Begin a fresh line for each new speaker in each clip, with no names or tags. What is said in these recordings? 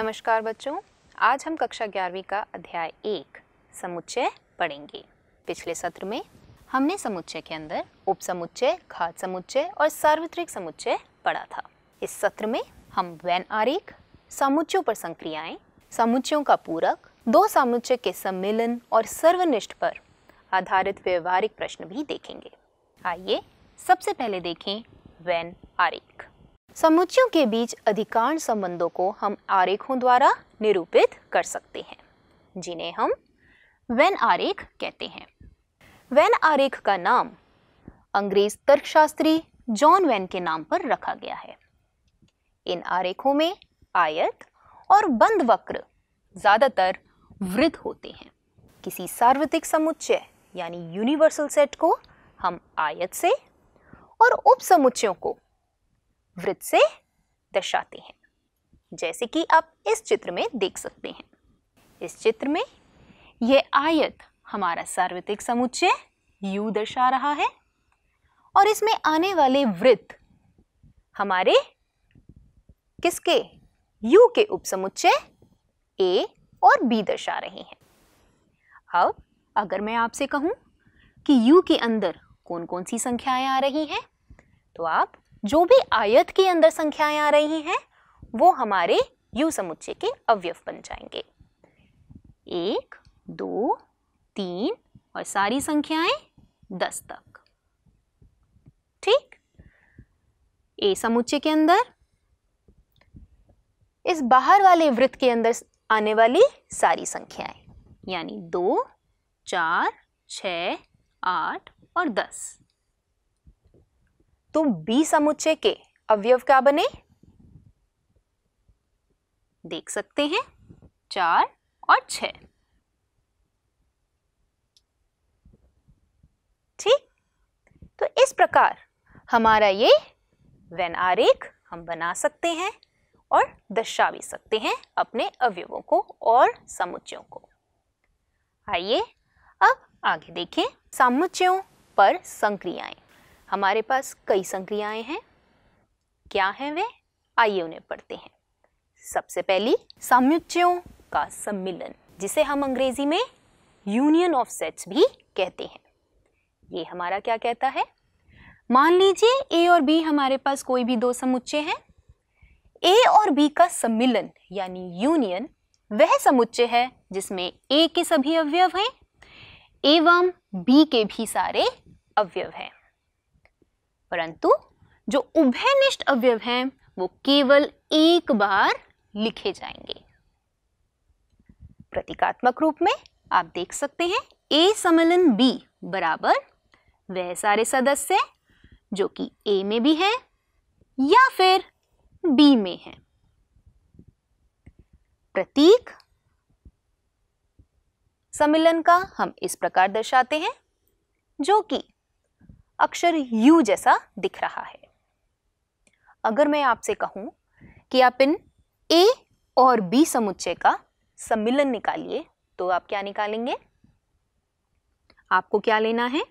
नमस्कार बच्चों आज हम कक्षा ग्यारहवीं का अध्याय एक समुच्चय पढ़ेंगे पिछले सत्र में हमने समुच्चय के अंदर उप समुच्चय घात समुच्चय और सार्वत्रिक समुच्चय पढ़ा था इस सत्र में हम वैन आरेख समुच्चयों पर संक्रियाएं समुच्चयों का पूरक दो समुच्चय के सम्मिलन और सर्वनिष्ठ पर आधारित व्यवहारिक प्रश्न भी देखेंगे आइए सबसे पहले देखें वैन आरेख समुच्चयों के बीच अधिकांश संबंधों को हम आरेखों द्वारा निरूपित कर सकते हैं जिन्हें हम वैन आरेख कहते हैं वैन आरेख का नाम अंग्रेज तर्कशास्त्री जॉन वैन के नाम पर रखा गया है इन आरेखों में आयत और बंद वक्र ज़्यादातर वृद्ध होते हैं किसी सार्वत्रिक समुच्चय यानी यूनिवर्सल सेट को हम आयत से और उप समुच्चयों को वृत्त से दर्शाते हैं जैसे कि आप इस चित्र में देख सकते हैं इस चित्र में यह आयत हमारा सार्वत्रिक समुच्चय U दर्शा रहा है और इसमें आने वाले वृत्त हमारे किसके U के उपसमुच्चय A और B दर्शा रहे हैं अब अगर मैं आपसे कहूं कि U के अंदर कौन कौन सी संख्याएं आ रही हैं तो आप जो भी आयत के अंदर संख्याएं आ रही हैं वो हमारे यू समुच्चय के अवयव बन जाएंगे एक दो तीन और सारी संख्याएं दस तक ठीक ए समुच्चय के अंदर इस बाहर वाले वृत्त के अंदर आने वाली सारी संख्याएं यानी दो चार छ आठ और दस तो बी समुच्चय के अवयव क्या बने देख सकते हैं चार और छ ठीक तो इस प्रकार हमारा ये वैन आरेख हम बना सकते हैं और दर्शा भी सकते हैं अपने अवयवों को और समुच्चयों को आइए अब आगे देखें समुच्चयों पर संक्रियाएं हमारे पास कई संक्रियाएं हैं क्या हैं वे आइए उन्हें पढ़ते हैं सबसे पहली सामुच्चयों का सम्मिलन जिसे हम अंग्रेजी में यूनियन ऑफ सेट्स भी कहते हैं ये हमारा क्या कहता है मान लीजिए ए और बी हमारे पास कोई भी दो समुच्चय हैं ए और बी का सम्मिलन यानी यूनियन वह समुच्चय है जिसमें ए के सभी अवयव हैं एवं बी के भी सारे अवयव हैं परंतु जो उभयनिष्ठ अवयव हैं वो केवल एक बार लिखे जाएंगे प्रतीकात्मक रूप में आप देख सकते हैं ए सम्मिलन बी बराबर वह सारे सदस्य जो कि ए में भी हैं या फिर बी में हैं प्रतीक सम्मिलन का हम इस प्रकार दर्शाते हैं जो कि अक्षर यू जैसा दिख रहा है अगर मैं आपसे कहूं कि आप इन ए और बी समुच्चय का सम्मिलन निकालिए तो आप क्या निकालेंगे आपको क्या लेना है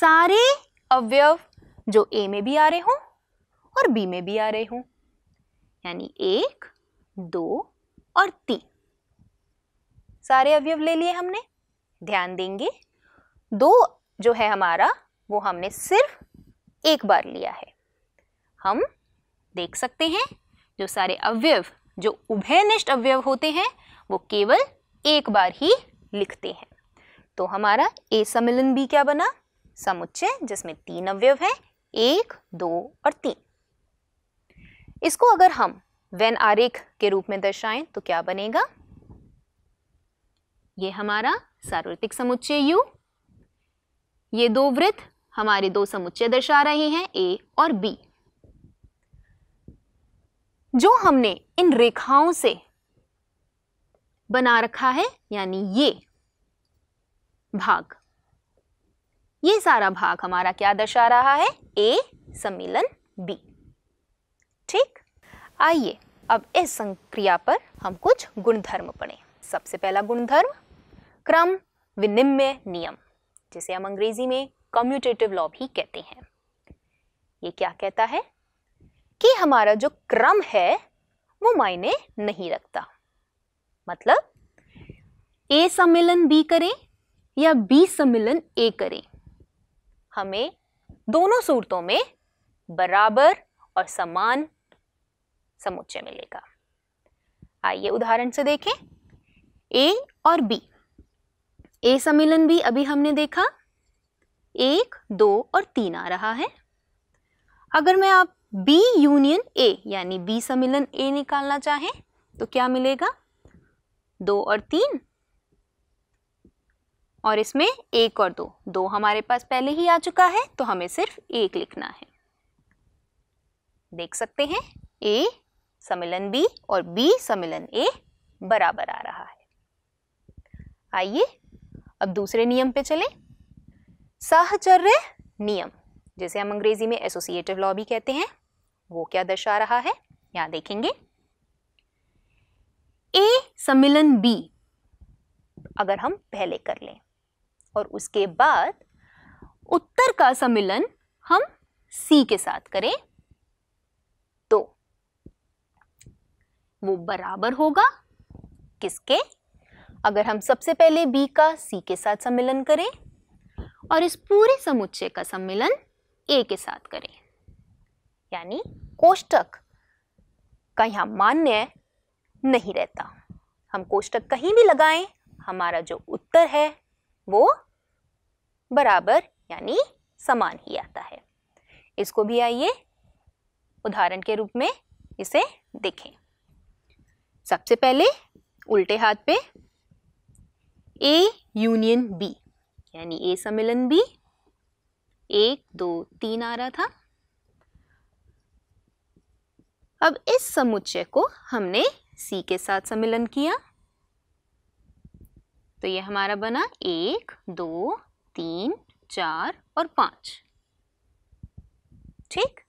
सारे अवयव जो ए में भी आ रहे हों और बी में भी आ रहे हों यानी एक दो और तीन सारे अवयव ले लिए हमने ध्यान देंगे दो जो है हमारा वो हमने सिर्फ एक बार लिया है हम देख सकते हैं जो सारे अवयव जो उभयनिष्ठ अवयव होते हैं वो केवल एक बार ही लिखते हैं तो हमारा ए सम्मिलन भी क्या बना समुच्चय जिसमें तीन अवयव हैं एक दो और तीन इसको अगर हम वैन आरेख के रूप में दर्शाएं तो क्या बनेगा ये हमारा सार्वत्रिक समुच्चय यू ये दो वृत्त हमारे दो समुच्चय दर्शा रहे हैं ए और बी जो हमने इन रेखाओं से बना रखा है यानी ये भाग ये सारा भाग हमारा क्या दर्शा रहा है ए सम्मिलन बी ठीक आइए अब इस संक्रिया पर हम कुछ गुणधर्म पढ़ें सबसे पहला गुणधर्म क्रम विनिमय नियम जिसे हम अंग्रेजी में कम्यूटेटिव लॉ भी कहते हैं ये क्या कहता है कि हमारा जो क्रम है वो मायने नहीं रखता मतलब ए सम्मिलन बी करें या बी सम्मिलन ए करें हमें दोनों सूरतों में बराबर और समान समुच्चय मिलेगा आइए उदाहरण से देखें ए और बी ए सम्मिलन भी अभी हमने देखा एक दो और तीन आ रहा है अगर मैं आप बी यूनियन ए यानी बी सम्मिलन ए निकालना चाहें तो क्या मिलेगा दो और तीन और इसमें एक और दो दो हमारे पास पहले ही आ चुका है तो हमें सिर्फ एक लिखना है देख सकते हैं ए सम्मिलन बी और बी सम्मिलन ए बराबर आ रहा है आइए अब दूसरे नियम पे चलें साहचर्य नियम जिसे हम अंग्रेजी में एसोसिएटिव लॉ भी कहते हैं वो क्या दर्शा रहा है यहां देखेंगे ए सम्मिलन बी अगर हम पहले कर लें और उसके बाद उत्तर का सम्मिलन हम सी के साथ करें तो वो बराबर होगा किसके अगर हम सबसे पहले बी का सी के साथ सम्मिलन करें और इस पूरे समुच्चय का सम्मिलन ए के साथ करें यानी कोष्टक का यहाँ मान्य नहीं रहता हम कोष्टक कहीं भी लगाएं हमारा जो उत्तर है वो बराबर यानी समान ही आता है इसको भी आइए उदाहरण के रूप में इसे देखें सबसे पहले उल्टे हाथ पे ए यूनियन बी यानी ए सम्मिलन बी एक दो तीन आ रहा था अब इस समुच्चय को हमने सी के साथ सम्मिलन किया तो ये हमारा बना एक दो तीन चार और पांच ठीक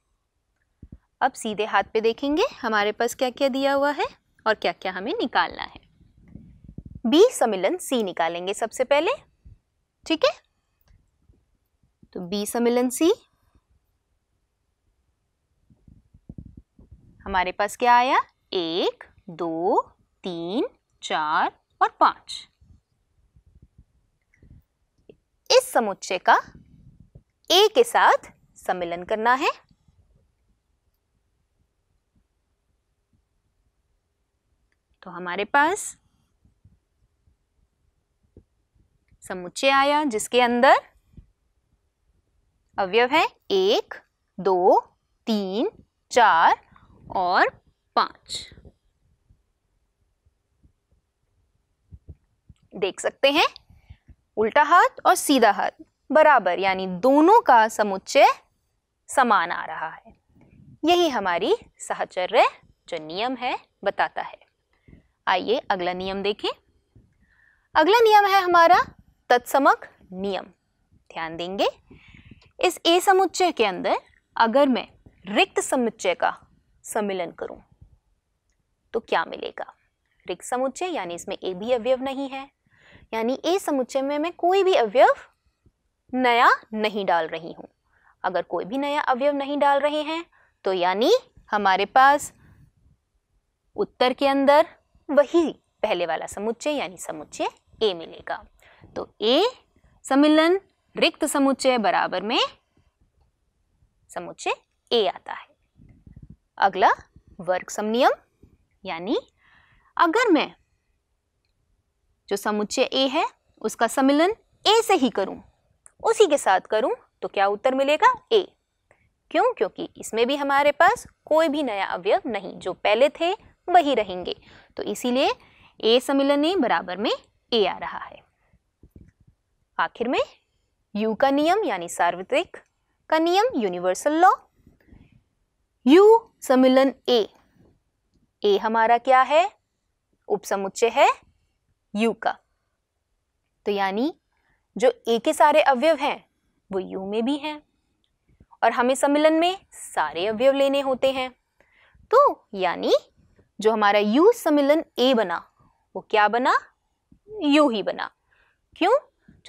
अब सीधे हाथ पे देखेंगे हमारे पास क्या क्या दिया हुआ है और क्या क्या हमें निकालना है बी सम्मिलन सी निकालेंगे सबसे पहले ठीक है तो बी सम्मिलन सी हमारे पास क्या आया एक दो तीन चार और पांच इस समुच्चय का ए के साथ सम्मिलन करना है तो हमारे पास समुच्चय आया जिसके अंदर अवयव है एक दो तीन चार और पांच देख सकते हैं उल्टा हाथ और सीधा हाथ बराबर यानी दोनों का समुच्चय समान आ रहा है यही हमारी सहचर्य जो नियम है बताता है आइए अगला नियम देखें अगला नियम है हमारा तत्समक नियम ध्यान देंगे इस ए समुच्चय के अंदर अगर मैं रिक्त समुच्चय का सम्मिलन करूं तो क्या मिलेगा रिक्त समुच्चय यानी इसमें ए भी अवयव नहीं है यानी ए समुच्चय में मैं कोई भी अवयव नया नहीं डाल रही हूं अगर कोई भी नया अवयव नहीं डाल रहे हैं तो यानी हमारे पास उत्तर के अंदर वही पहले वाला समुच्चय यानी समुच्चय ए मिलेगा तो ए सम्मिलन रिक्त समुच्चय बराबर में समुच्चय ए आता है अगला वर्ग समनियम यानी अगर मैं जो समुच्चय ए है उसका सम्मिलन ए से ही करूं उसी के साथ करूं तो क्या उत्तर मिलेगा ए क्यों क्योंकि इसमें भी हमारे पास कोई भी नया अवयव नहीं जो पहले थे वही रहेंगे तो इसीलिए ए सम्मिलन ए बराबर में ए आ रहा है आखिर में यू का नियम यानी सार्वत्रिक का नियम यूनिवर्सल लॉ यू सम्मिलन ए ए हमारा क्या है उपसमुच्चय है यू का तो यानी जो ए के सारे अवयव हैं वो यू में भी हैं और हमें सम्मिलन में सारे अवयव लेने होते हैं तो यानी जो हमारा यू सम्मिलन ए बना वो क्या बना यू ही बना क्यों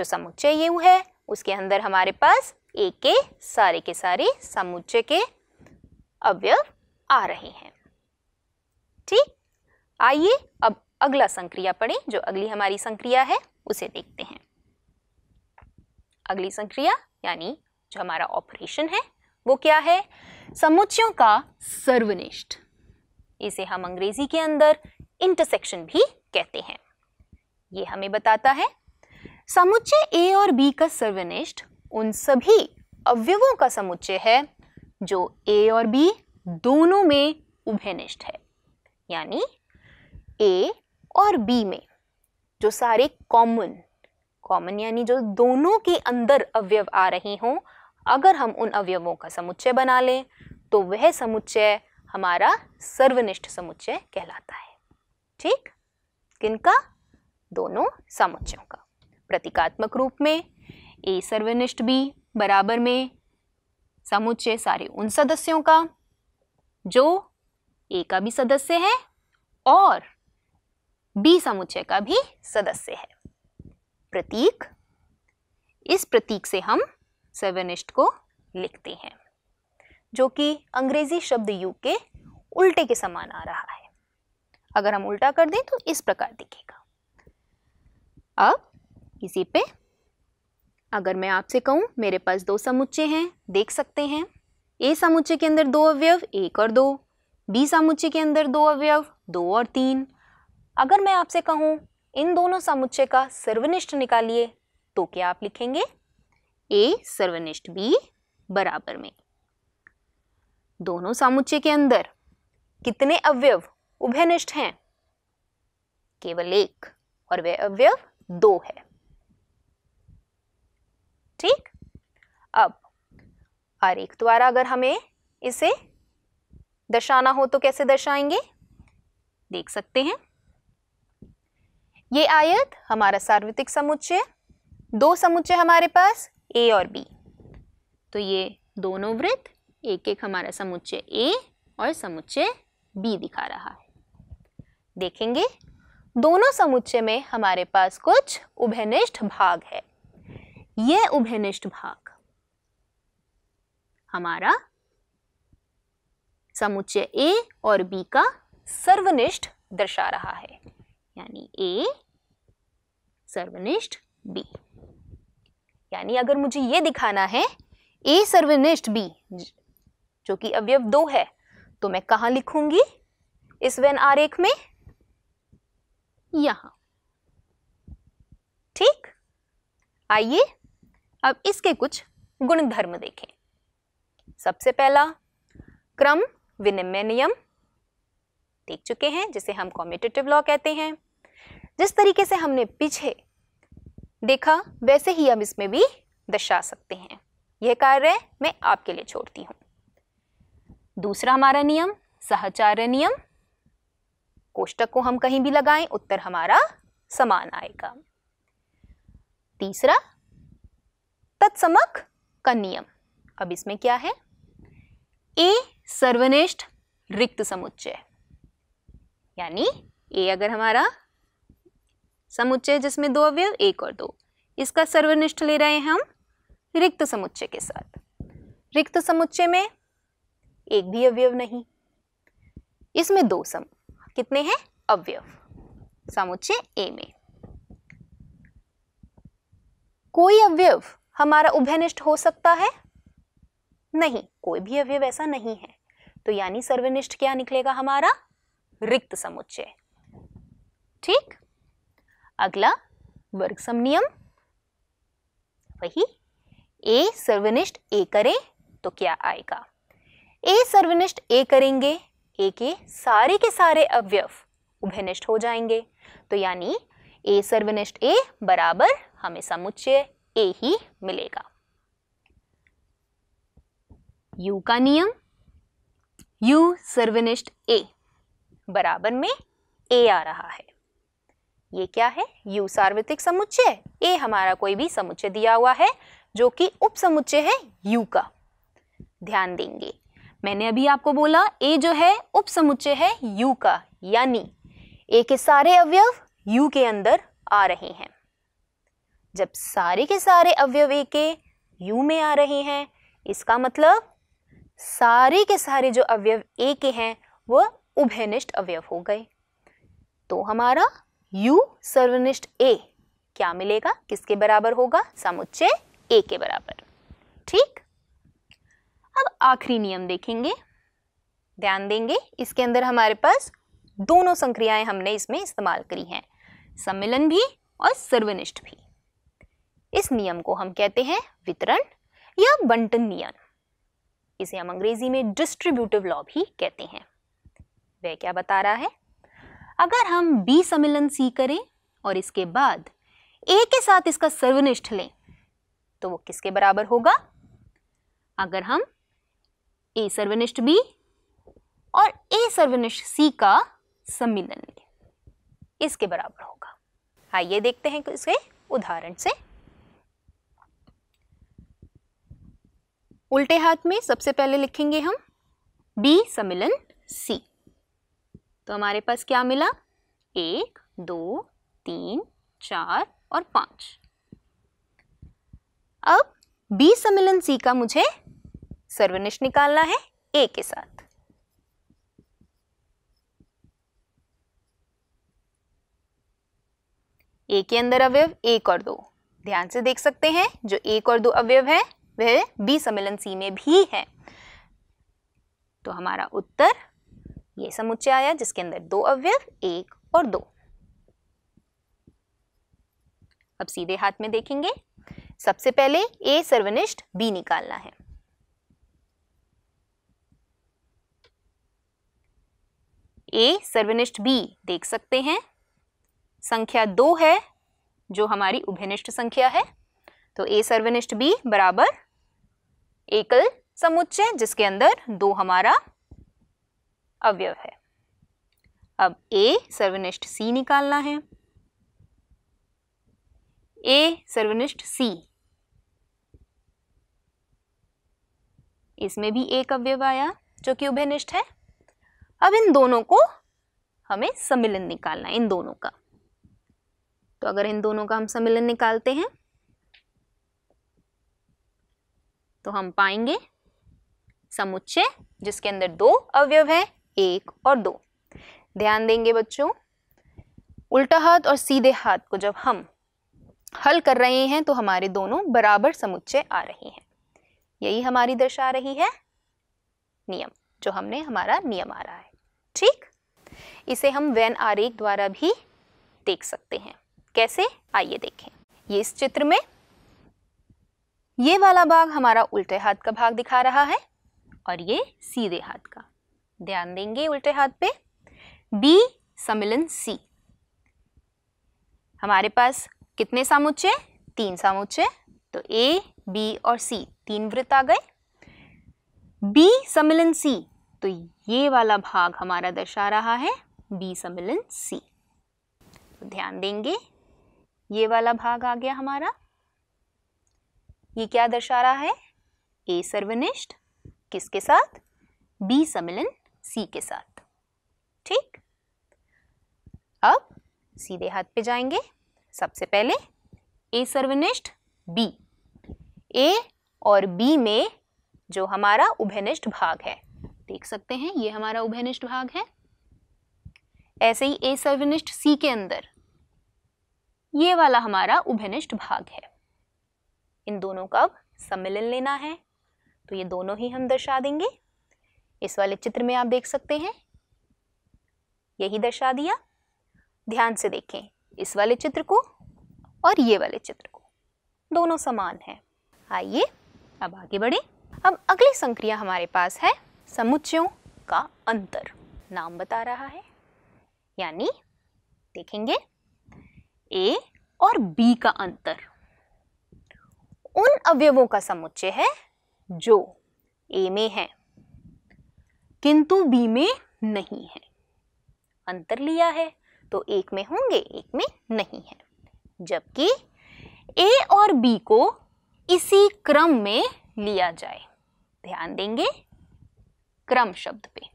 जो समुच्चय यू है उसके अंदर हमारे पास एक के सारे के सारे समुच्चय के अवयव आ रहे हैं ठीक आइए अब अगला संक्रिया पढ़ें जो अगली हमारी संक्रिया है उसे देखते हैं अगली संक्रिया यानी जो हमारा ऑपरेशन है वो क्या है समुच्चयों का सर्वनिष्ठ इसे हम अंग्रेजी के अंदर इंटरसेक्शन भी कहते हैं ये हमें बताता है समुच्चय ए और बी का सर्वनिष्ठ उन सभी अवयवों का समुच्चय है जो ए और बी दोनों में उभयनिष्ठ है यानी ए और बी में जो सारे कॉमन कॉमन यानी जो दोनों के अंदर अवयव आ रहे हों अगर हम उन अवयवों का समुच्चय बना लें तो वह समुच्चय हमारा सर्वनिष्ठ समुच्चय कहलाता है ठीक किनका दोनों समुच्चयों का प्रतीकात्मक रूप में ए सर्वनिष्ठ बी बराबर में समुच्चय सारे उन सदस्यों का जो ए का भी सदस्य है और बी समुच्चय का भी सदस्य है प्रतीक इस प्रतीक से हम सर्वनिष्ठ को लिखते हैं जो कि अंग्रेजी शब्द यू के उल्टे के समान आ रहा है अगर हम उल्टा कर दें तो इस प्रकार दिखेगा अब इसी पे अगर मैं आपसे कहूँ मेरे पास दो समुच्चे हैं देख सकते हैं ए समुच्चे के अंदर दो अवयव एक और दो बी समुच्चे के अंदर दो अवयव दो और तीन अगर मैं आपसे कहूँ इन दोनों समुच्चे का सर्वनिष्ठ निकालिए तो क्या आप लिखेंगे ए सर्वनिष्ठ बी बराबर में दोनों समुच्चे के अंदर कितने अवयव उभयनिष्ठ हैं केवल एक और वह अवयव दो है ठीक अब आरेख द्वारा अगर हमें इसे दर्शाना हो तो कैसे दर्शाएंगे देख सकते हैं ये आयत हमारा सार्वत्रिक समुच्चय दो समुच्चय हमारे पास ए और बी तो ये दोनों वृत्त एक एक हमारा समुच्चय ए और समुच्चय बी दिखा रहा है देखेंगे दोनों समुच्चय में हमारे पास कुछ उभयनिष्ठ भाग है ये उभयनिष्ठ भाग हमारा समुच्चय ए और बी का सर्वनिष्ठ दर्शा रहा है यानी ए सर्वनिष्ठ बी यानी अगर मुझे ये दिखाना है ए सर्वनिष्ठ बी जो कि अवयव दो है तो मैं कहां लिखूंगी इस वेन आरेख में यहां ठीक आइए अब इसके कुछ गुणधर्म देखें सबसे पहला क्रम विनिमय नियम देख चुके हैं जिसे हम कॉम्पिटेटिव लॉ कहते हैं जिस तरीके से हमने पीछे देखा वैसे ही हम इसमें भी दर्शा सकते हैं यह कार्य मैं आपके लिए छोड़ती हूं दूसरा हमारा नियम सहचार्य नियम कोष्टक को हम कहीं भी लगाएं उत्तर हमारा समान आएगा तीसरा तत्समक का नियम अब इसमें क्या है ए सर्वनिष्ठ रिक्त समुच्चय यानी ए अगर हमारा समुच्चय जिसमें दो अवयव एक और दो इसका सर्वनिष्ठ ले रहे हैं हम रिक्त समुच्चय के साथ रिक्त समुच्चय में एक भी अवयव नहीं इसमें दो सम कितने हैं अवयव समुच्चय ए में कोई अवयव हमारा उभयनिष्ठ हो सकता है नहीं कोई भी अवयव ऐसा नहीं है तो यानी सर्वनिष्ठ क्या निकलेगा हमारा रिक्त समुच्चय ठीक अगला वर्ग समनियम वही ए सर्वनिष्ठ ए करे तो क्या आएगा ए सर्वनिष्ठ ए करेंगे ए के सारे के सारे अवयव उभयनिष्ठ हो जाएंगे तो यानी ए सर्वनिष्ठ ए बराबर हमें समुच्चय ए ही मिलेगा यू का नियम यू सर्वनिष्ठ ए बराबर में ए आ रहा है ये क्या है यू सार्वत्रिक समुच्चय ए हमारा कोई भी समुच्चय दिया हुआ है जो कि उप समुच्चय है यू का ध्यान देंगे मैंने अभी आपको बोला ए जो है उप समुच्चय है यू का यानी ए के सारे अवयव यू के अंदर आ रहे हैं जब सारे के सारे अवयव ए के यू में आ रहे हैं इसका मतलब सारे के सारे जो अवयव ए के हैं वह उभयनिष्ठ अवयव हो गए तो हमारा यू सर्वनिष्ठ ए क्या मिलेगा किसके बराबर होगा समुच्चय ए के बराबर ठीक अब आखिरी नियम देखेंगे ध्यान देंगे इसके अंदर हमारे पास दोनों संक्रियाएं हमने इसमें इस्तेमाल करी हैं सम्मिलन भी और सर्वनिष्ठ भी इस नियम को हम कहते हैं वितरण या बंटन नियम इसे हम अंग्रेजी में डिस्ट्रीब्यूटिव लॉ भी कहते हैं वह क्या बता रहा है अगर हम बी सम्मिलन सी करें और इसके बाद ए के साथ इसका सर्वनिष्ठ लें तो वो किसके बराबर होगा अगर हम ए सर्वनिष्ठ बी और ए सर्वनिष्ठ सी का सम्मिलन लें इसके बराबर होगा आइए देखते हैं इसे उदाहरण से उल्टे हाथ में सबसे पहले लिखेंगे हम बी सम्मिलन सी तो हमारे पास क्या मिला एक दो तीन चार और पांच अब बी सम्मिलन सी का मुझे सर्वनिश निकालना है ए के साथ ए के अंदर अवयव एक और दो ध्यान से देख सकते हैं जो एक और दो अवयव है वह बी सम्मेलन सी में भी है तो हमारा उत्तर ये समुच्चय आया जिसके अंदर दो अवयव एक और दो अब सीधे हाथ में देखेंगे सबसे पहले ए सर्वनिष्ठ बी निकालना है ए सर्वनिष्ठ बी देख सकते हैं संख्या दो है जो हमारी उभयनिष्ठ संख्या है तो ए सर्वनिष्ठ बी बराबर एकल समुच्चय जिसके अंदर दो हमारा अवयव है अब ए सर्वनिष्ठ सी निकालना है ए सर्वनिष्ठ सी इसमें भी एक अवयव आया जो कि उभयनिष्ठ है अब इन दोनों को हमें सम्मिलन निकालना है इन दोनों का तो अगर इन दोनों का हम सम्मिलन निकालते हैं तो हम पाएंगे समुच्चय जिसके अंदर दो अवयव है एक और दो ध्यान देंगे बच्चों उल्टा हाथ और सीधे हाथ को जब हम हल कर रहे हैं तो हमारे दोनों बराबर समुच्चय आ रहे हैं यही हमारी दर्शा रही है नियम जो हमने हमारा नियम आ रहा है ठीक इसे हम वैन आरेख द्वारा भी देख सकते हैं कैसे आइए देखें ये इस चित्र में ये वाला भाग हमारा उल्टे हाथ का भाग दिखा रहा है और ये सीधे हाथ का ध्यान देंगे उल्टे हाथ पे बी सम्मिलन सी हमारे पास कितने सामुच्चय तीन सामुच्चय तो ए बी और सी तीन वृत्त आ गए बी सम्मिलन सी तो ये वाला भाग हमारा दर्शा रहा है बी सम्मिलन सी तो ध्यान देंगे ये वाला भाग आ गया हमारा ये क्या दर्शा रहा है ए सर्वनिष्ठ किसके साथ बी सम्मिलन सी के साथ ठीक अब सीधे हाथ पे जाएंगे सबसे पहले ए सर्वनिष्ठ बी ए और बी में जो हमारा उभयनिष्ठ भाग है देख सकते हैं ये हमारा उभयनिष्ठ भाग है ऐसे ही ए सर्वनिष्ठ सी के अंदर ये वाला हमारा उभयनिष्ठ भाग है इन दोनों का अब सम्मिलन लेना है तो ये दोनों ही हम दर्शा देंगे इस वाले चित्र में आप देख सकते हैं यही दर्शा दिया ध्यान से देखें इस वाले चित्र को और ये वाले चित्र को दोनों समान हैं आइए अब आगे बढ़े अब अगली संक्रिया हमारे पास है समुच्चयों का अंतर नाम बता रहा है यानी देखेंगे ए और बी का अंतर अवयवों का समुच्चय है जो ए में है किंतु बी में नहीं है अंतर लिया है तो एक में होंगे एक में नहीं है जबकि ए और बी को इसी क्रम में लिया जाए ध्यान देंगे क्रम शब्द पे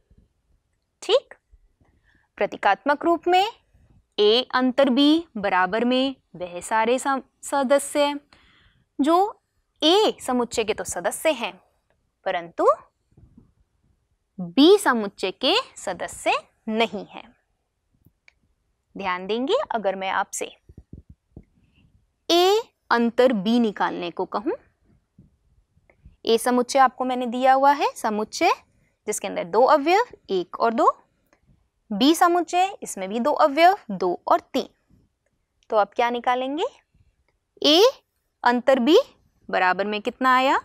ठीक प्रतीकात्मक रूप में ए अंतर बी बराबर में वह सारे सदस्य जो ए समुच्चय के तो सदस्य हैं परंतु बी समुच्चय के सदस्य नहीं हैं ध्यान देंगे अगर मैं आपसे ए अंतर बी निकालने को कहूं ए समुच्चय आपको मैंने दिया हुआ है समुच्चय जिसके अंदर दो अवयव एक और दो बी समुच्चय इसमें भी दो अवयव दो और तीन तो आप क्या निकालेंगे ए अंतर बी बराबर में कितना आया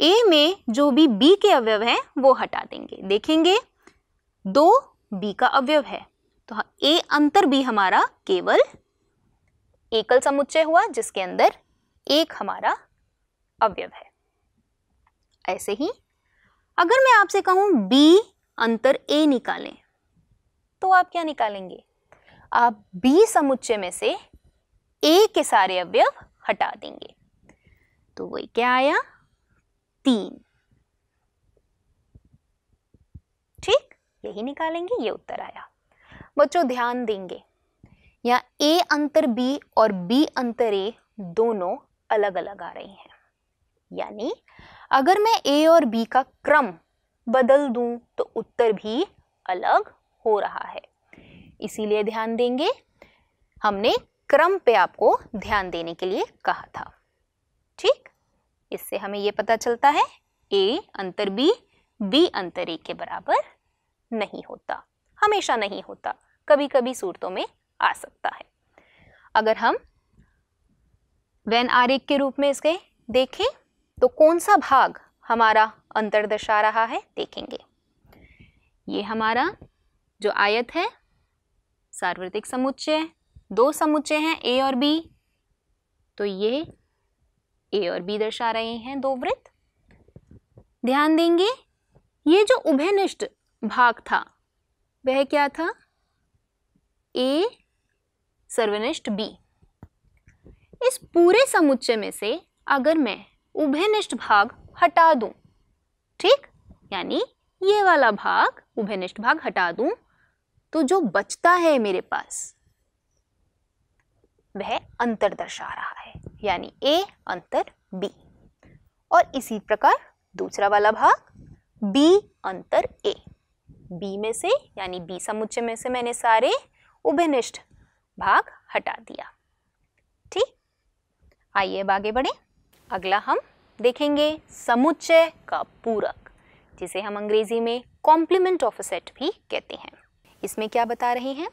ए में जो भी बी के अवयव हैं वो हटा देंगे देखेंगे दो बी का अवयव है तो ए हाँ, अंतर बी हमारा केवल एकल समुच्चय हुआ जिसके अंदर एक हमारा अवयव है ऐसे ही अगर मैं आपसे कहूं बी अंतर ए निकालें तो आप क्या निकालेंगे आप बी समुच्चय में से ए के सारे अवयव हटा देंगे तो वही क्या आया तीन ठीक यही निकालेंगे ये उत्तर आया बच्चों ध्यान देंगे यहाँ ए अंतर बी और बी अंतर ए दोनों अलग अलग आ रही हैं यानी अगर मैं ए और बी का क्रम बदल दूं तो उत्तर भी अलग हो रहा है इसीलिए ध्यान देंगे हमने क्रम पे आपको ध्यान देने के लिए कहा था ठीक इससे हमें ये पता चलता है ए अंतर बी बी अंतर ए के बराबर नहीं होता हमेशा नहीं होता कभी कभी सूरतों में आ सकता है अगर हम वैन एक के रूप में इसके देखें तो कौन सा भाग हमारा अंतर दर्शा रहा है देखेंगे ये हमारा जो आयत है सार्वत्रिक समुच्चय दो समुच्चय हैं ए और बी तो ये ए और बी दर्शा रहे हैं दो वृत्त ध्यान देंगे ये जो उभयनिष्ठ भाग था वह क्या था ए सर्वनिष्ठ बी इस पूरे समुच्चय में से अगर मैं उभयनिष्ठ भाग हटा दूं ठीक यानी ये वाला भाग उभयनिष्ठ भाग हटा दूं तो जो बचता है मेरे पास वह अंतर दर्शा रहा है यानी ए अंतर बी और इसी प्रकार दूसरा वाला भाग बी अंतर ए बी में से यानी बी समुच्चय में से मैंने सारे उभयनिष्ठ भाग हटा दिया ठीक आइए अब आगे बढ़े अगला हम देखेंगे समुच्चय का पूरक जिसे हम अंग्रेजी में कॉम्प्लीमेंट ऑफ सेट भी कहते हैं इसमें क्या बता रहे हैं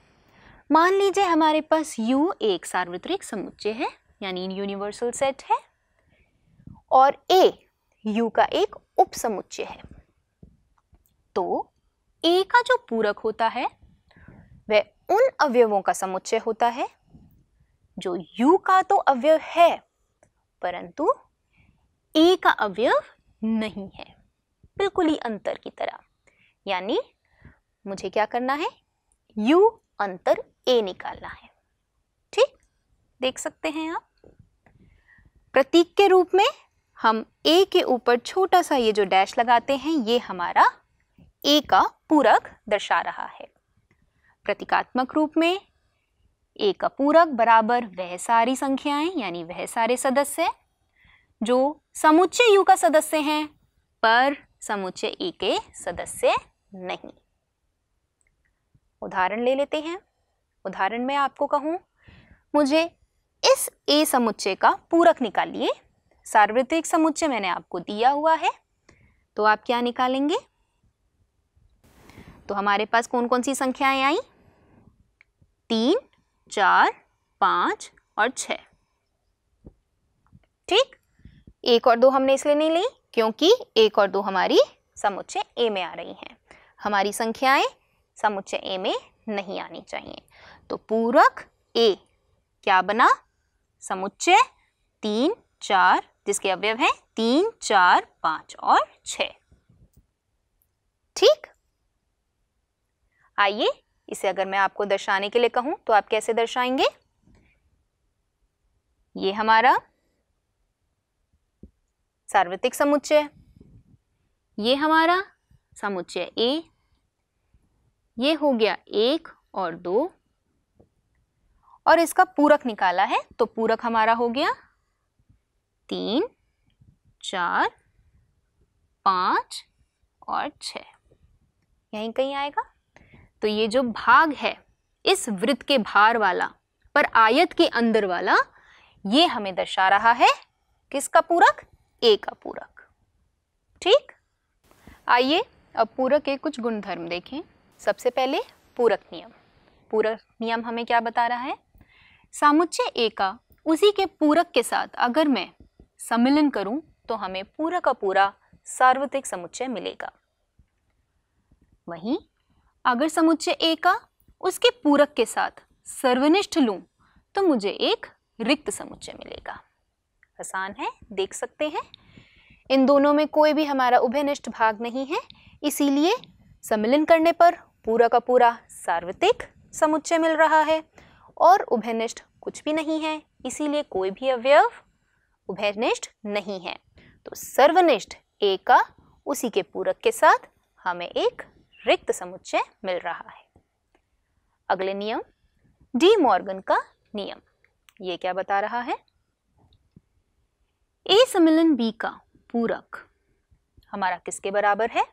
मान लीजिए हमारे पास U एक सार्वत्रिक समुच्चय है यानी यूनिवर्सल सेट है और ए यू का एक उपसमुच्चय है तो ए का जो पूरक होता है वह उन अवयवों का समुच्चय होता है जो यू का तो अवयव है परंतु ए का अवयव नहीं है बिल्कुल ही अंतर की तरह यानी मुझे क्या करना है यू अंतर ए निकालना है ठीक देख सकते हैं आप प्रतीक के रूप में हम ए के ऊपर छोटा सा ये जो डैश लगाते हैं ये हमारा ए का पूरक दर्शा रहा है प्रतीकात्मक रूप में ए का पूरक बराबर वह सारी संख्याएं यानी वह सारे सदस्य जो समुच्चय यू का सदस्य हैं पर समुच्चय ए के सदस्य नहीं उदाहरण ले लेते हैं उदाहरण में आपको कहूँ मुझे इस ए समुच्चय का पूरक निकालिए सार्वत्रिक समुच्चय मैंने आपको दिया हुआ है तो आप क्या निकालेंगे तो हमारे पास कौन कौन सी संख्याएं आई तीन चार पाँच और छ ठीक एक और दो हमने इसलिए नहीं ली क्योंकि एक और दो हमारी समुच्चय ए में आ रही हैं हमारी संख्याएं समुच्चय ए में नहीं आनी चाहिए तो पूरक ए क्या बना समुच्चय तीन चार जिसके अवयव हैं तीन चार पांच और छ ठीक आइए इसे अगर मैं आपको दर्शाने के लिए कहूं तो आप कैसे दर्शाएंगे ये हमारा सार्वत्रिक समुच्चय ये हमारा समुच्चय ए ये हो गया एक और दो और इसका पूरक निकाला है तो पूरक हमारा हो गया तीन चार पांच और छ यहीं कहीं आएगा तो ये जो भाग है इस वृत्त के भार वाला पर आयत के अंदर वाला ये हमें दर्शा रहा है किसका पूरक ए का पूरक ठीक आइए अब पूरक के कुछ गुणधर्म देखें सबसे पहले पूरक नियम पूरक नियम हमें क्या बता रहा है समुच्चय ए का उसी के पूरक के साथ अगर मैं सम्मिलन करूं तो हमें पूरा का पूरा सार्वत्रिक समुच्चय मिलेगा वहीं अगर समुच्चय ए का उसके पूरक के साथ सर्वनिष्ठ लूं तो मुझे एक रिक्त समुच्चय मिलेगा आसान है देख सकते हैं इन दोनों में कोई भी हमारा उभयनिष्ठ भाग नहीं है इसीलिए सम्मिलन करने पर पूरा का पूरा सार्वत्रिक समुच्चय मिल रहा है और उभयनिष्ठ कुछ भी नहीं है इसीलिए कोई भी अवयव उभयनिष्ठ नहीं है तो सर्वनिष्ठ ए का उसी के पूरक के साथ हमें एक रिक्त समुच्चय मिल रहा है अगले नियम डी मॉर्गन का नियम ये क्या बता रहा है ए सम्मिलन बी का पूरक हमारा किसके बराबर है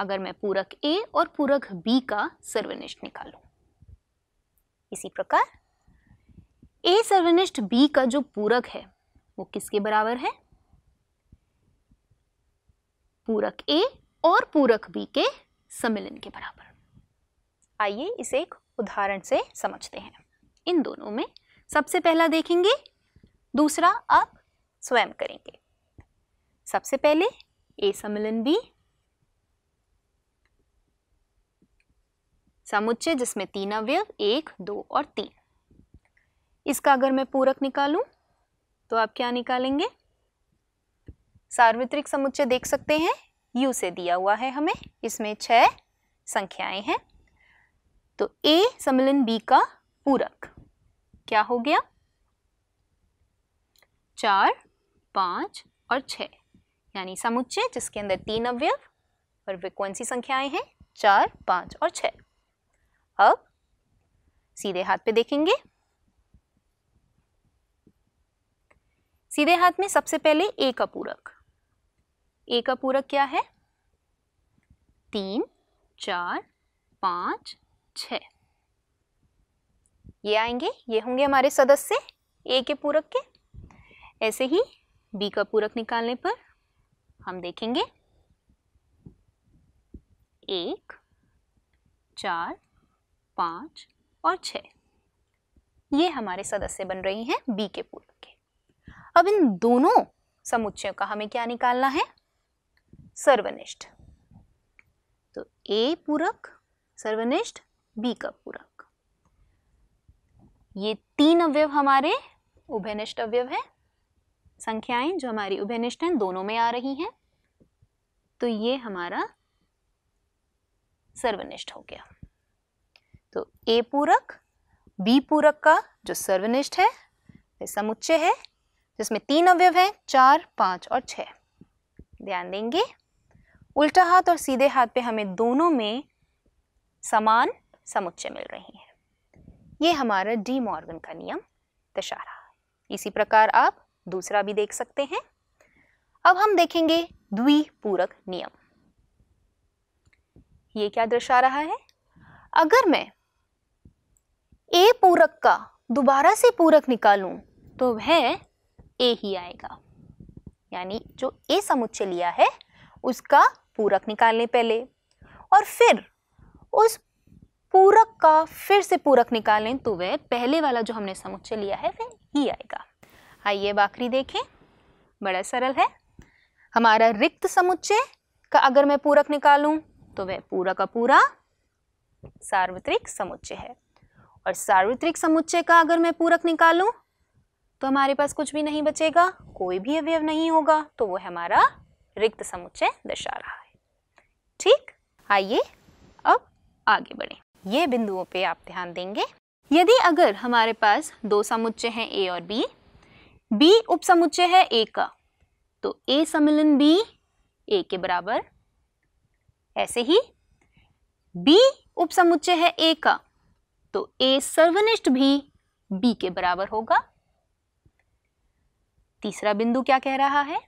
अगर मैं पूरक ए और पूरक बी का सर्वनिष्ठ निकालूं इसी प्रकार ए सर्वनिष्ठ बी का जो पूरक है वो किसके बराबर है पूरक ए और पूरक बी के सम्मिलन के बराबर आइए इसे एक उदाहरण से समझते हैं इन दोनों में सबसे पहला देखेंगे दूसरा आप स्वयं करेंगे सबसे पहले ए सम्मिलन बी समुच्चय जिसमें तीन अवयव एक दो और तीन इसका अगर मैं पूरक निकालूं तो आप क्या निकालेंगे सार्वत्रिक समुच्चय देख सकते हैं यू से दिया हुआ है हमें इसमें छह संख्याएं हैं तो ए सम्मिलन बी का पूरक क्या हो गया चार पाँच और छ यानी समुच्चय जिसके अंदर तीन अवयव और वे संख्याएं हैं चार पाँच और छः अब सीधे हाथ पे देखेंगे सीधे हाथ में सबसे पहले ए का पूरक ए का पूरक क्या है तीन चार पांच छ ये आएंगे ये होंगे हमारे सदस्य ए के पूरक के ऐसे ही बी का पूरक निकालने पर हम देखेंगे एक चार पाँच और छः ये हमारे सदस्य बन रही हैं बी के पूर्व के अब इन दोनों समुच्चयों का हमें क्या निकालना है सर्वनिष्ठ तो ए पूरक सर्वनिष्ठ बी का पूरक ये तीन अवयव हमारे उभयनिष्ठ अवयव है संख्याएं जो हमारी उभयनिष्ठ हैं दोनों में आ रही हैं तो ये हमारा सर्वनिष्ठ हो गया तो ए पूरक बी पूरक का जो सर्वनिष्ठ है वह समुच्चय है जिसमें तीन अवयव हैं चार पाँच और छः ध्यान देंगे उल्टा हाथ और सीधे हाथ पे हमें दोनों में समान समुच्चय मिल रही हैं ये हमारा डी मॉर्गन का नियम दशा रहा इसी प्रकार आप दूसरा भी देख सकते हैं अब हम देखेंगे द्विपूरक नियम ये क्या दर्शा रहा है अगर मैं ए पूरक का दोबारा से पूरक निकालूं तो वह ए ही आएगा यानी जो ए समुच्चय लिया है उसका पूरक निकाल लें पहले और फिर उस पूरक का फिर से पूरक निकालें तो वह पहले वाला जो हमने समुच्चय लिया है वह ही आएगा आइए बाकरी देखें बड़ा सरल है हमारा रिक्त समुच्चय का अगर मैं पूरक निकालूं तो वह पूरा का पूरा सार्वत्रिक समुच्चय है और सार्वत्रिक समुच्चय का अगर मैं पूरक निकालूं तो हमारे पास कुछ भी नहीं बचेगा कोई भी अवयव नहीं होगा तो वो हमारा रिक्त समुच्चय दर्शा रहा है ठीक आइए अब आगे बढ़े ये बिंदुओं पे आप ध्यान देंगे यदि अगर हमारे पास दो समुच्चय हैं ए और बी बी उप समुच्चय है ए का तो ए सम्मिलन बी ए के बराबर ऐसे ही बी उप समुच्चय है ए का तो ए सर्वनिष्ठ भी बी के बराबर होगा तीसरा बिंदु क्या कह रहा है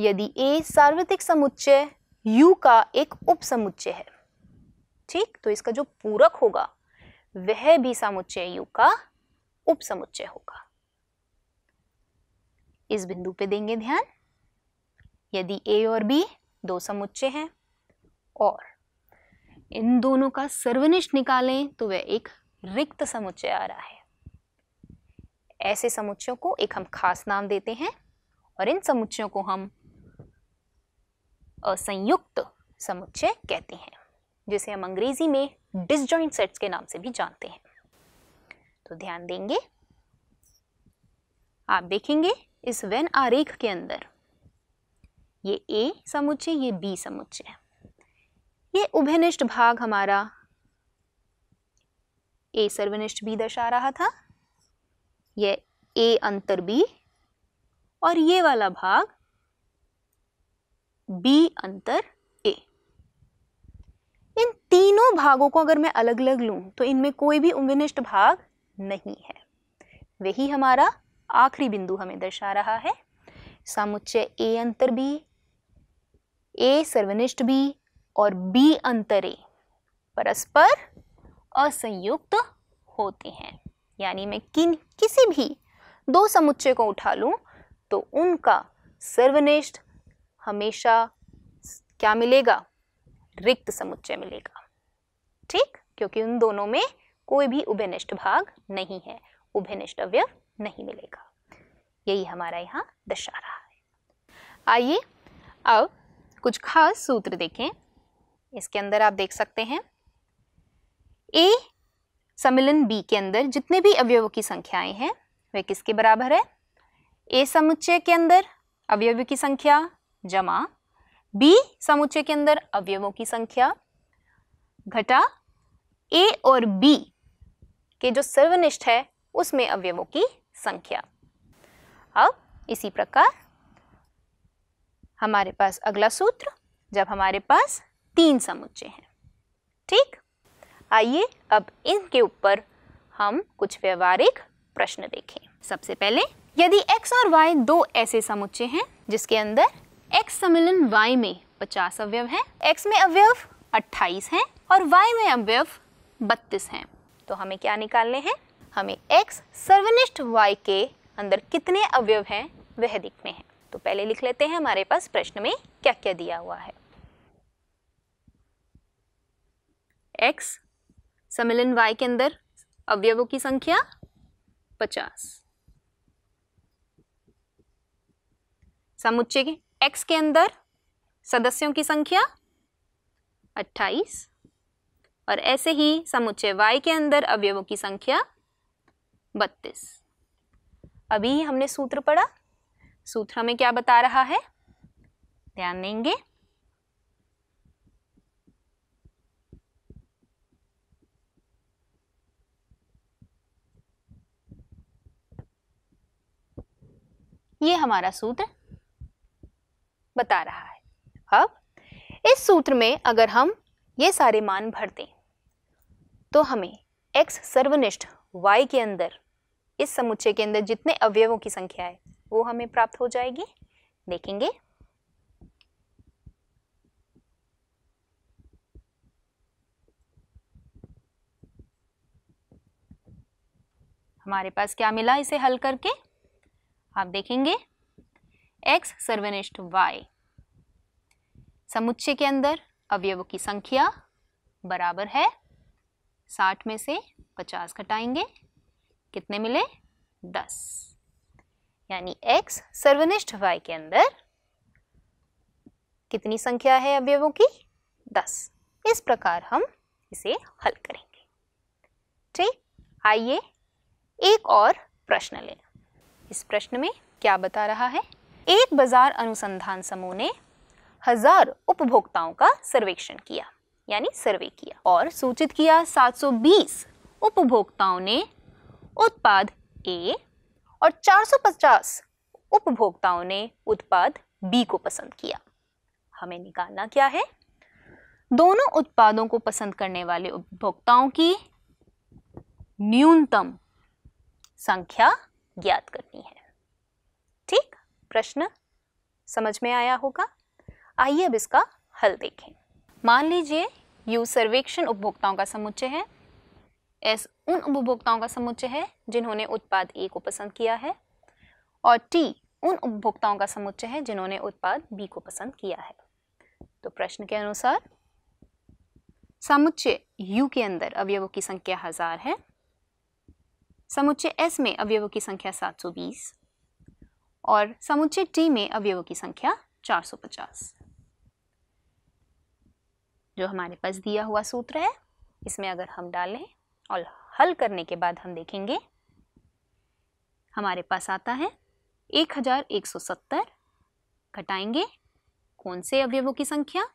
यदि ए सार्वत्रिक समुच्चय यू का एक उपसमुच्चय है ठीक तो इसका जो पूरक होगा वह भी समुच्चय यू का उपसमुच्चय होगा इस बिंदु पे देंगे ध्यान यदि ए और बी दो समुच्चय हैं और इन दोनों का सर्वनिष्ठ निकालें तो वह एक रिक्त समुच्चय आ रहा है ऐसे समुच्चयों को एक हम खास नाम देते हैं और इन समुच्चयों को हम असंयुक्त समुच्चय कहते हैं जिसे हम अंग्रेजी में डिसजॉइंट सेट्स के नाम से भी जानते हैं तो ध्यान देंगे आप देखेंगे इस वेन आरेख के अंदर ये ए समुच्चय ये बी समुच्चय ये उभयनिष्ठ भाग हमारा ए सर्वनिष्ठ बी दर्शा रहा था ये ए अंतर बी और ये वाला भाग बी अंतर ए इन तीनों भागों को अगर मैं अलग अलग लूं तो इनमें कोई भी उम्विनिष्ट भाग नहीं है वही हमारा आखिरी बिंदु हमें दर्शा रहा है समुच्चय ए अंतर बी ए सर्वनिष्ठ बी और बी अंतर ए परस्पर असंयुक्त होते हैं यानी मैं किन किसी भी दो समुच्चय को उठा लूँ तो उनका सर्वनिष्ठ हमेशा क्या मिलेगा रिक्त समुच्चय मिलेगा ठीक क्योंकि उन दोनों में कोई भी उभयनिष्ठ भाग नहीं है उभयनिष्ठ अवयव नहीं मिलेगा यही हमारा यहाँ दशा रहा है आइए अब कुछ खास सूत्र देखें इसके अंदर आप देख सकते हैं ए सम्मिलन बी के अंदर जितने भी अवयवों की संख्याएं हैं वे किसके बराबर है ए समुच्चय के अंदर अवयव की संख्या जमा बी समुच्चय के अंदर अवयवों की संख्या घटा ए और बी के जो सर्वनिष्ठ है उसमें अवयवों की संख्या अब इसी प्रकार हमारे पास अगला सूत्र जब हमारे पास तीन समुच्चय हैं ठीक आइए अब इनके ऊपर हम कुछ व्यवहारिक प्रश्न देखें सबसे पहले यदि x और y दो ऐसे समुच्चय हैं जिसके अंदर x सम्मिलन y में 50 अवयव है x में अवयव 28 है और y में अवयव 32 है तो हमें क्या निकालने हैं हमें x सर्वनिष्ठ y के अंदर कितने अवयव हैं वह देखने हैं तो पहले लिख लेते हैं हमारे पास प्रश्न में क्या क्या दिया हुआ है x सम्मिलन वाई के अंदर अवयवों की संख्या पचास समुच्चय के एक्स के अंदर सदस्यों की संख्या अट्ठाईस और ऐसे ही समुच्चय वाई के अंदर अवयवों की संख्या बत्तीस अभी हमने सूत्र पढ़ा सूत्र हमें क्या बता रहा है ध्यान देंगे ये हमारा सूत्र बता रहा है अब इस सूत्र में अगर हम ये सारे मान भर दें तो हमें x सर्वनिष्ठ y के अंदर इस समुच्चय के अंदर जितने अवयवों की संख्या है वो हमें प्राप्त हो जाएगी देखेंगे हमारे पास क्या मिला इसे हल करके आप देखेंगे एक्स सर्वनिष्ठ वाई समुच्चय के अंदर अवयवों की संख्या बराबर है साठ में से पचास घटाएंगे कितने मिले दस यानी एक्स सर्वनिष्ठ वाई के अंदर कितनी संख्या है अवयवों की दस इस प्रकार हम इसे हल करेंगे ठीक आइए एक और प्रश्न लेना इस प्रश्न में क्या बता रहा है एक बाजार अनुसंधान समूह ने हजार उपभोक्ताओं का सर्वेक्षण किया यानी सर्वे किया और सूचित किया 720 उपभोक्ताओं ने उत्पाद ए और 450 उपभोक्ताओं ने उत्पाद बी को पसंद किया हमें निकालना क्या है दोनों उत्पादों को पसंद करने वाले उपभोक्ताओं की न्यूनतम संख्या ज्ञात करनी है ठीक प्रश्न समझ में आया होगा आइए अब इसका हल देखें मान लीजिए यू सर्वेक्षण उपभोक्ताओं का समुच्चय है एस उन उपभोक्ताओं का समुच्चय है जिन्होंने उत्पाद ए को पसंद किया है और टी उन उपभोक्ताओं का समुच्चय है जिन्होंने उत्पाद बी को पसंद किया है तो प्रश्न के अनुसार समुच्चय यू के अंदर अवयवों की संख्या हजार है समुच्चय एस में अवयवों की संख्या 720 और समुच्चय टी में अवयवों की संख्या 450 जो हमारे पास दिया हुआ सूत्र है इसमें अगर हम डालें और हल करने के बाद हम देखेंगे हमारे पास आता है 1170 घटाएंगे कौन से अवयवों की संख्या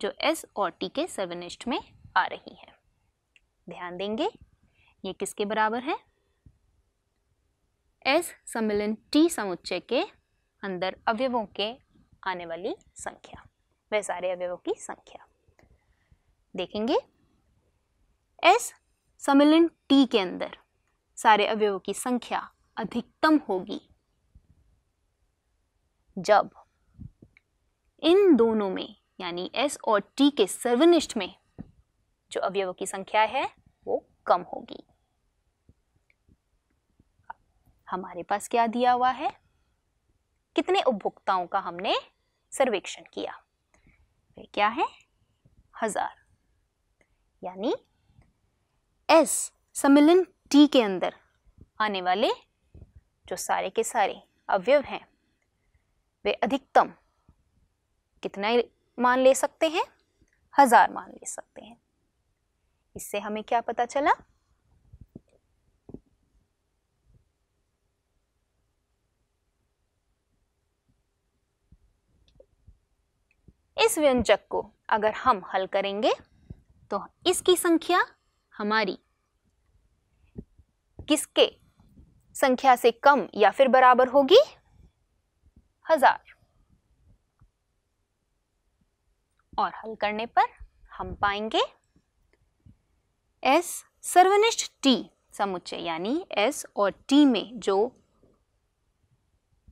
जो एस और टी के सर्वनिष्ठ में आ रही है ध्यान देंगे ये किसके बराबर है एस सम्मिलन टी समुच्चय के अंदर अवयवों के आने वाली संख्या वह सारे अवयवों की संख्या देखेंगे एस सम्मिलन टी के अंदर सारे अवयवों की संख्या अधिकतम होगी जब इन दोनों में यानी एस और टी के सर्वनिष्ठ में जो अवयवों की संख्या है वो कम होगी हमारे पास क्या दिया हुआ है कितने उपभोक्ताओं का हमने सर्वेक्षण किया वे क्या है हजार यानी एस सम्मिलन टी के अंदर आने वाले जो सारे के सारे अवयव हैं वे अधिकतम कितना मान ले सकते हैं हजार मान ले सकते हैं इससे हमें क्या पता चला इस व्यंजक को अगर हम हल करेंगे तो इसकी संख्या हमारी किसके संख्या से कम या फिर बराबर होगी हजार और हल करने पर हम पाएंगे एस सर्वनिष्ठ टी समुच्चय यानी एस और टी में जो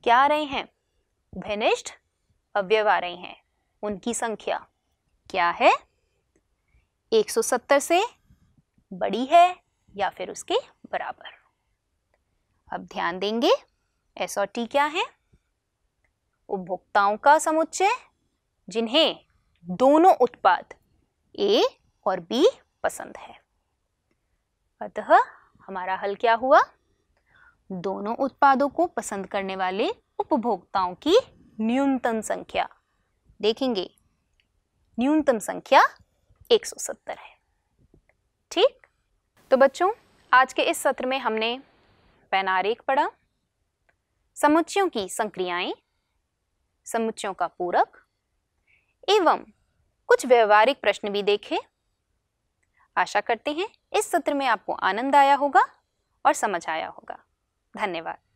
क्या आ रहे हैं घनिष्ठ अव्यव आ रहे हैं उनकी संख्या क्या है 170 से बड़ी है या फिर उसके बराबर अब ध्यान देंगे एस और टी क्या है उपभोक्ताओं का समुच्चय जिन्हें दोनों उत्पाद ए और बी पसंद है अतः हमारा हल क्या हुआ दोनों उत्पादों को पसंद करने वाले उपभोक्ताओं की न्यूनतम संख्या देखेंगे न्यूनतम संख्या 170 है ठीक तो बच्चों आज के इस सत्र में हमने पैनारेख पढ़ा समुच्चयों की संक्रियाएं समुच्चयों का पूरक एवं कुछ व्यवहारिक प्रश्न भी देखे आशा करते हैं इस सत्र में आपको आनंद आया होगा और समझ आया होगा धन्यवाद